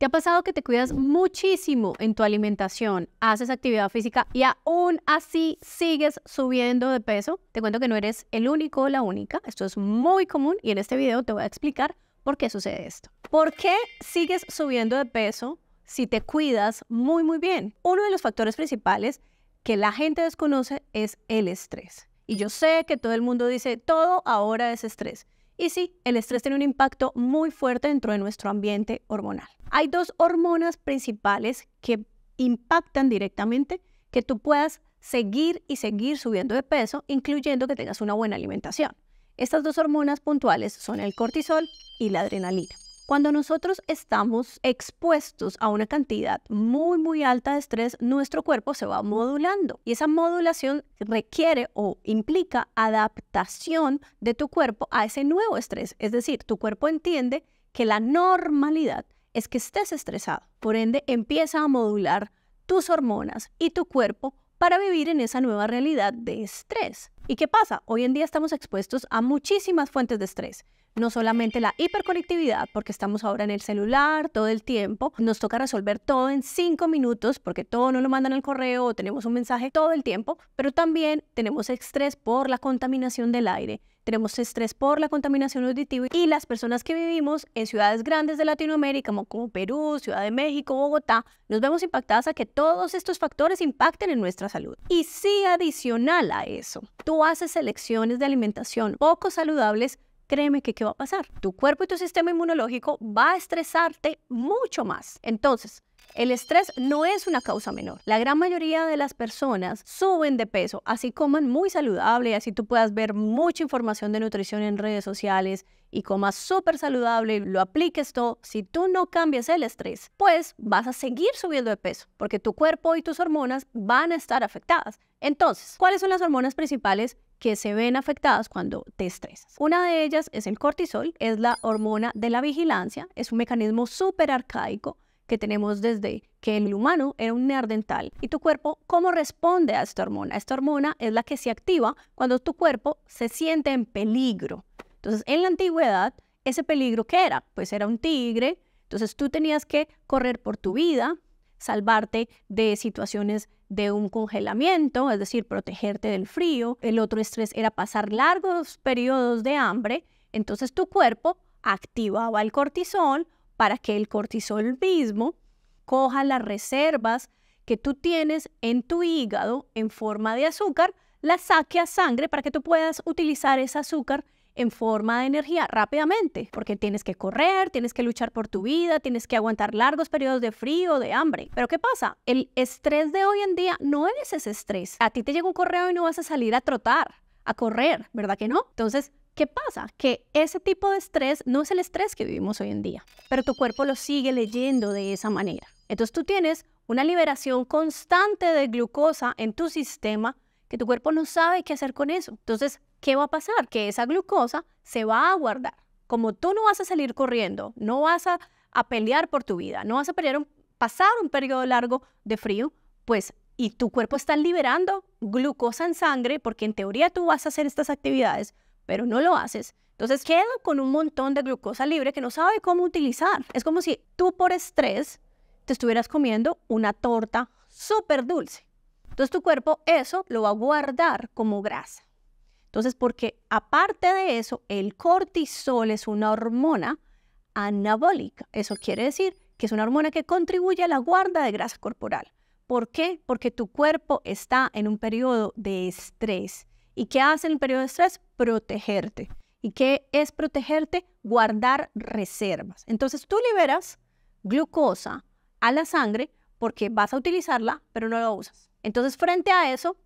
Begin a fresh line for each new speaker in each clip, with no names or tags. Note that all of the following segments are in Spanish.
¿Te ha pasado que te cuidas muchísimo en tu alimentación, haces actividad física y aún así sigues subiendo de peso? Te cuento que no eres el único o la única. Esto es muy común y en este video te voy a explicar por qué sucede esto. ¿Por qué sigues subiendo de peso si te cuidas muy, muy bien? Uno de los factores principales que la gente desconoce es el estrés. Y yo sé que todo el mundo dice, todo ahora es estrés. Y sí, el estrés tiene un impacto muy fuerte dentro de nuestro ambiente hormonal. Hay dos hormonas principales que impactan directamente que tú puedas seguir y seguir subiendo de peso, incluyendo que tengas una buena alimentación. Estas dos hormonas puntuales son el cortisol y la adrenalina. Cuando nosotros estamos expuestos a una cantidad muy, muy alta de estrés, nuestro cuerpo se va modulando y esa modulación requiere o implica adaptación de tu cuerpo a ese nuevo estrés. Es decir, tu cuerpo entiende que la normalidad es que estés estresado. Por ende, empieza a modular tus hormonas y tu cuerpo para vivir en esa nueva realidad de estrés. ¿Y qué pasa? Hoy en día estamos expuestos a muchísimas fuentes de estrés no solamente la hiperconectividad, porque estamos ahora en el celular todo el tiempo, nos toca resolver todo en cinco minutos, porque todo nos lo mandan al correo o tenemos un mensaje todo el tiempo, pero también tenemos estrés por la contaminación del aire. Tenemos estrés por la contaminación auditiva y las personas que vivimos en ciudades grandes de Latinoamérica, como, como Perú, Ciudad de México, Bogotá, nos vemos impactadas a que todos estos factores impacten en nuestra salud. Y si adicional a eso, tú haces elecciones de alimentación poco saludables, créeme que ¿qué va a pasar? Tu cuerpo y tu sistema inmunológico va a estresarte mucho más. Entonces, el estrés no es una causa menor. La gran mayoría de las personas suben de peso, así coman muy saludable, así tú puedas ver mucha información de nutrición en redes sociales y comas súper saludable, lo apliques todo. Si tú no cambias el estrés, pues vas a seguir subiendo de peso, porque tu cuerpo y tus hormonas van a estar afectadas. Entonces, ¿cuáles son las hormonas principales que se ven afectadas cuando te estresas. Una de ellas es el cortisol, es la hormona de la vigilancia, es un mecanismo súper arcaico que tenemos desde que el humano era un neandertal. ¿Y tu cuerpo cómo responde a esta hormona? Esta hormona es la que se activa cuando tu cuerpo se siente en peligro. Entonces, en la antigüedad, ese peligro que era, pues era un tigre, entonces tú tenías que correr por tu vida, salvarte de situaciones de un congelamiento, es decir, protegerte del frío. El otro estrés era pasar largos periodos de hambre. Entonces tu cuerpo activaba el cortisol para que el cortisol mismo coja las reservas que tú tienes en tu hígado en forma de azúcar, las saque a sangre para que tú puedas utilizar ese azúcar en forma de energía rápidamente, porque tienes que correr, tienes que luchar por tu vida, tienes que aguantar largos periodos de frío, de hambre. Pero ¿qué pasa? El estrés de hoy en día no es ese estrés. A ti te llega un correo y no vas a salir a trotar, a correr, ¿verdad que no? Entonces, ¿Qué pasa? Que ese tipo de estrés no es el estrés que vivimos hoy en día, pero tu cuerpo lo sigue leyendo de esa manera. Entonces tú tienes una liberación constante de glucosa en tu sistema que tu cuerpo no sabe qué hacer con eso. Entonces ¿qué va a pasar? Que esa glucosa se va a guardar. Como tú no vas a salir corriendo, no vas a, pelear por tu vida, no vas a pelear pasar un periodo largo de frío, pues y tu cuerpo está liberando glucosa en sangre porque en teoría tú vas a hacer estas actividades, pero no lo haces. Entonces queda con un montón de glucosa libre que no sabe cómo utilizar. Es como si tú por estrés te estuvieras comiendo una torta súper dulce. Entonces tu cuerpo eso lo va a guardar como grasa. Entonces, porque aparte de eso, el cortisol es una hormona anabólica. Eso quiere decir que es una hormona que contribuye a la guarda de grasa corporal. ¿Por qué? Porque tu cuerpo está en un periodo de estrés. ¿Y qué hace en el periodo de estrés? Protegerte. ¿Y qué es protegerte? Guardar reservas. Entonces tú liberas glucosa a la sangre porque vas a utilizarla, pero no la usas. Entonces frente a eso,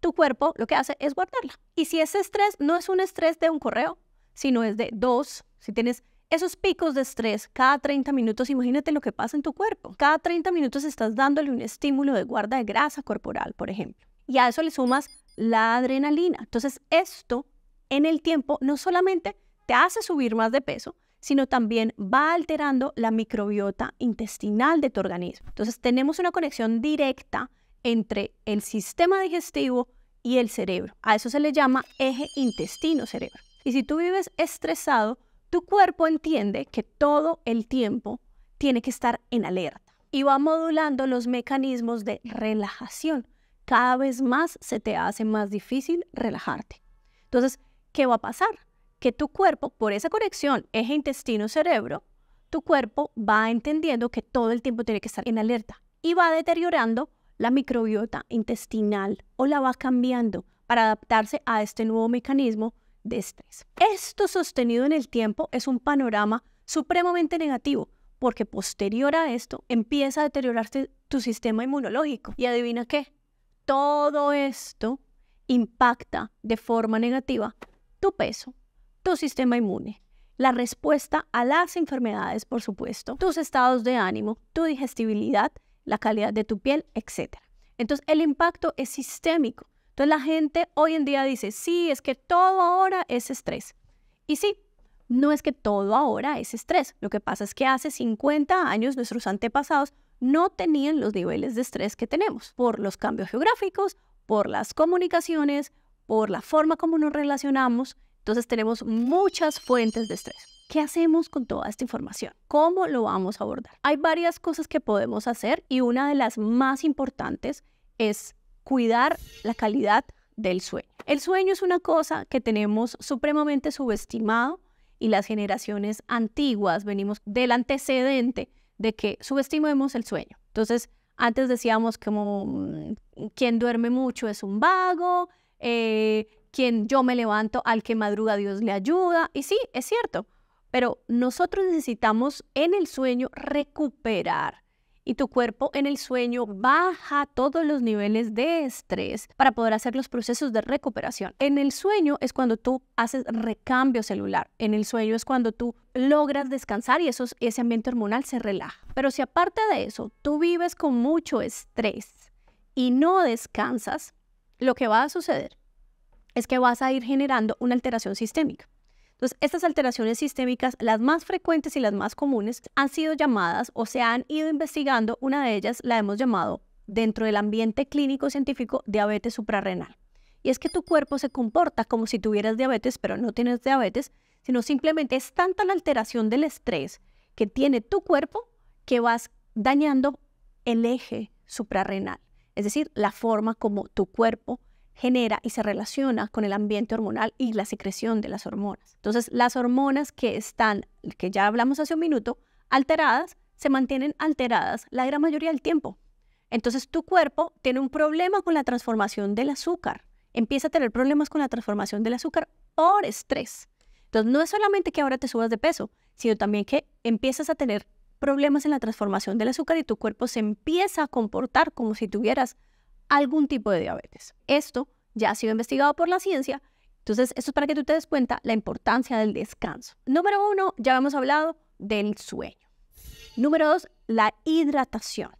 tu cuerpo lo que hace es guardarla. Y si ese estrés no es un estrés de un correo, sino es de dos, si tienes esos picos de estrés cada 30 minutos, imagínate lo que pasa en tu cuerpo. Cada 30 minutos estás dándole un estímulo de guarda de grasa corporal, por ejemplo. Y a eso le sumas la adrenalina. Entonces, esto en el tiempo no solamente te hace subir más de peso, sino también va alterando la microbiota intestinal de tu organismo. Entonces, tenemos una conexión directa entre el sistema digestivo y el cerebro. A eso se le llama eje intestino-cerebro. Y si tú vives estresado, tu cuerpo entiende que todo el tiempo tiene que estar en alerta y va modulando los mecanismos de relajación. Cada vez más se te hace más difícil relajarte. Entonces, ¿qué va a pasar? Que tu cuerpo, por esa conexión eje intestino-cerebro, tu cuerpo va entendiendo que todo el tiempo tiene que estar en alerta y va deteriorando la microbiota intestinal o la va cambiando para adaptarse a este nuevo mecanismo de estrés. Esto sostenido en el tiempo es un panorama supremamente negativo porque posterior a esto empieza a deteriorarse tu sistema inmunológico. Y adivina qué, todo esto impacta de forma negativa tu peso, tu sistema inmune, la respuesta a las enfermedades, por supuesto, tus estados de ánimo, tu digestibilidad la calidad de tu piel, etc. Entonces, el impacto es sistémico. Entonces, la gente hoy en día dice, sí, es que todo ahora es estrés. Y sí, no es que todo ahora es estrés. Lo que pasa es que hace 50 años nuestros antepasados no tenían los niveles de estrés que tenemos por los cambios geográficos, por las comunicaciones, por la forma como nos relacionamos. Entonces tenemos muchas fuentes de estrés. ¿Qué hacemos con toda esta información? ¿Cómo lo vamos a abordar? Hay varias cosas que podemos hacer y una de las más importantes es cuidar la calidad del sueño. El sueño es una cosa que tenemos supremamente subestimado y las generaciones antiguas venimos del antecedente de que subestimemos el sueño. Entonces, antes decíamos como mm, quien duerme mucho es un vago, eh, quien yo me levanto al que madruga Dios le ayuda. Y sí, es cierto, pero nosotros necesitamos en el sueño recuperar y tu cuerpo en el sueño baja todos los niveles de estrés para poder hacer los procesos de recuperación. En el sueño es cuando tú haces recambio celular, en el sueño es cuando tú logras descansar y ese ambiente hormonal se relaja. Pero si aparte de eso tú vives con mucho estrés y no descansas, lo que va a suceder es que vas a ir generando una alteración sistémica. Entonces, estas alteraciones sistémicas, las más frecuentes y las más comunes, han sido llamadas o se han ido investigando. Una de ellas la hemos llamado dentro del ambiente clínico científico diabetes suprarrenal. Y es que tu cuerpo se comporta como si tuvieras diabetes, pero no tienes diabetes, sino simplemente es tanta la alteración del estrés que tiene tu cuerpo que vas dañando el eje suprarrenal, es decir, la forma como tu cuerpo genera y se relaciona con el ambiente hormonal y la secreción de las hormonas. Entonces, las hormonas que están, que ya hablamos hace un minuto, alteradas, se mantienen alteradas la gran mayoría del tiempo. Entonces, tu cuerpo tiene un problema con la transformación del azúcar. Empieza a tener problemas con la transformación del azúcar por estrés. Entonces, no es solamente que ahora te subas de peso, sino también que empiezas a tener problemas en la transformación del azúcar y tu cuerpo se empieza a comportar como si tuvieras algún tipo de diabetes. Esto ya ha sido investigado por la ciencia, entonces esto es para que tú te des cuenta la importancia del descanso. Número uno, ya hemos hablado del sueño. Número dos, la hidratación.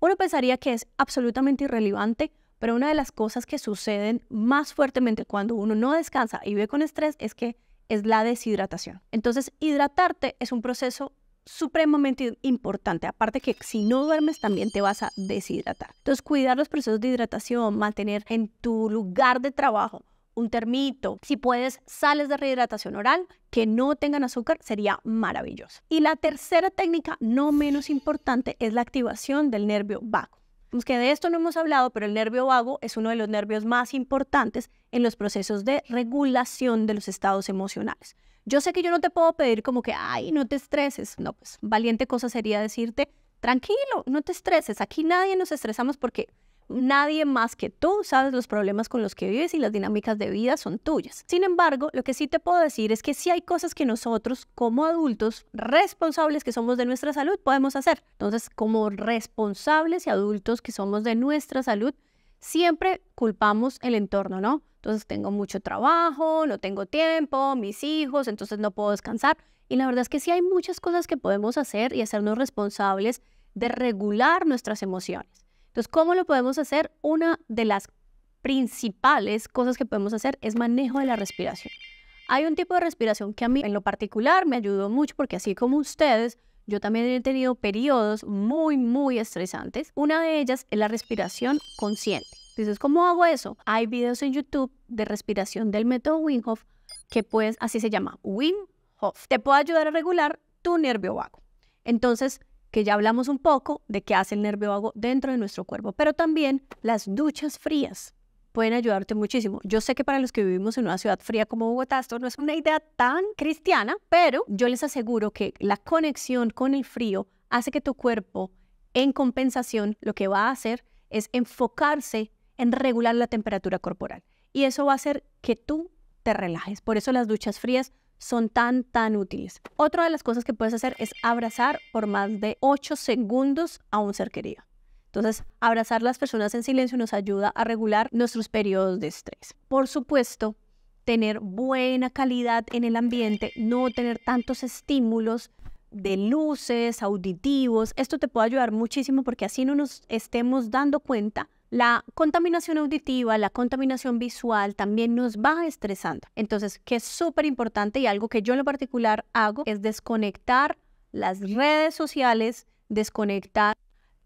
Uno pensaría que es absolutamente irrelevante, pero una de las cosas que suceden más fuertemente cuando uno no descansa y vive con estrés es que es la deshidratación. Entonces, hidratarte es un proceso supremamente importante. Aparte que si no duermes también te vas a deshidratar. Entonces cuidar los procesos de hidratación, mantener en tu lugar de trabajo un termito, si puedes sales de rehidratación oral que no tengan azúcar, sería maravilloso. Y la tercera técnica, no menos importante, es la activación del nervio vago que de esto no hemos hablado, pero el nervio vago es uno de los nervios más importantes en los procesos de regulación de los estados emocionales. Yo sé que yo no te puedo pedir como que, ay, no te estreses. No, pues valiente cosa sería decirte, tranquilo, no te estreses. Aquí nadie nos estresamos porque nadie más que tú sabes los problemas con los que vives y las dinámicas de vida son tuyas. Sin embargo, lo que sí te puedo decir es que sí hay cosas que nosotros como adultos responsables que somos de nuestra salud podemos hacer. Entonces, como responsables y adultos que somos de nuestra salud, siempre culpamos el entorno, ¿no? Entonces tengo mucho trabajo, no tengo tiempo, mis hijos, entonces no puedo descansar. Y la verdad es que sí hay muchas cosas que podemos hacer y hacernos responsables de regular nuestras emociones. Entonces, ¿cómo lo podemos hacer? Una de las principales cosas que podemos hacer es manejo de la respiración. Hay un tipo de respiración que a mí en lo particular me ayudó mucho porque así como ustedes, yo también he tenido periodos muy, muy estresantes. Una de ellas es la respiración consciente. Entonces, ¿cómo hago eso? Hay videos en YouTube de respiración del método Wim que pues así se llama, Wim Te puede ayudar a regular tu nervio vago. Entonces, que ya hablamos un poco de qué hace el nervio vago dentro de nuestro cuerpo, pero también las duchas frías pueden ayudarte muchísimo. Yo sé que para los que vivimos en una ciudad fría como Bogotá, esto no es una idea tan cristiana, pero yo les aseguro que la conexión con el frío hace que tu cuerpo, en compensación, lo que va a hacer es enfocarse en regular la temperatura corporal. Y eso va a hacer que tú te relajes. Por eso las duchas frías son tan, tan útiles. Otra de las cosas que puedes hacer es abrazar por más de 8 segundos a un ser querido. Entonces, abrazar a las personas en silencio nos ayuda a regular nuestros periodos de estrés. Por supuesto, tener buena calidad en el ambiente, no tener tantos estímulos de luces, auditivos, esto te puede ayudar muchísimo porque así no nos estemos dando cuenta la contaminación auditiva, la contaminación visual también nos va estresando. Entonces, que es súper importante y algo que yo en lo particular hago es desconectar las redes sociales, desconectar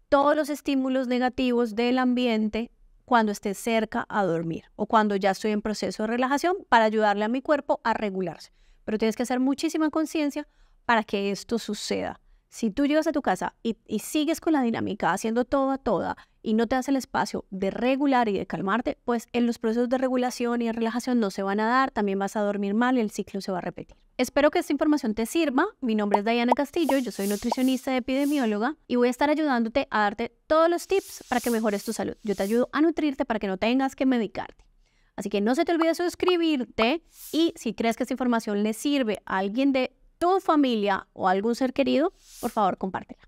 todos los estímulos negativos del ambiente cuando esté cerca a dormir o cuando ya estoy en proceso de relajación para ayudarle a mi cuerpo a regularse. Pero tienes que hacer muchísima conciencia para que esto suceda. Si tú llegas a tu casa y, sigues con la dinámica haciendo todo a toda y no te das el espacio de regular y de calmarte, pues en los procesos de regulación y de relajación no se van a dar, también vas a dormir mal y el ciclo se va a repetir. Espero que esta información te sirva. Mi nombre es Diana Castillo, yo soy nutricionista y epidemióloga y voy a estar ayudándote a darte todos los tips para que mejores tu salud. Yo te ayudo a nutrirte para que no tengas que medicarte. Así que no se te olvide suscribirte y si crees que esta información le sirve a alguien de tu familia o algún ser querido, por favor compártela.